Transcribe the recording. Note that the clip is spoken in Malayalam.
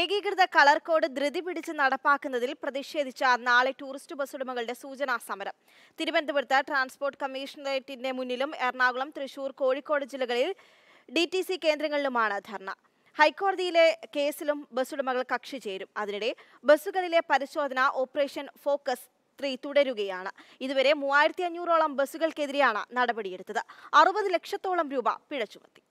ഏകീകൃത കളർ കോഡ് ധൃതി പിടിച്ച് നടപ്പാക്കുന്നതിൽ പ്രതിഷേധിച്ച നാളെ ടൂറിസ്റ്റ് ബസ് ഉടമകളുടെ സൂചനാ സമരം തിരുവനന്തപുരത്ത് ട്രാൻസ്പോർട്ട് കമ്മീഷണറേറ്റിന്റെ മുന്നിലും എറണാകുളം തൃശൂർ കോഴിക്കോട് ജില്ലകളിൽ ഡി ടി സി കേന്ദ്രങ്ങളിലുമാണ് ധർണ ഹൈക്കോടതിയിലെ കേസിലും ബസ് ഉടമകൾ കക്ഷി ചേരും അതിനിടെ ബസ്സുകളിലെ പരിശോധന ഓപ്പറേഷൻ ഫോക്കസ് ത്രീ തുടരുകയാണ് ഇതുവരെ മൂവായിരത്തി അഞ്ഞൂറോളം ബസ്സുകൾക്കെതിരെയാണ് നടപടിയെടുത്തത് അറുപത് ലക്ഷത്തോളം രൂപ പിഴ ചുമത്തി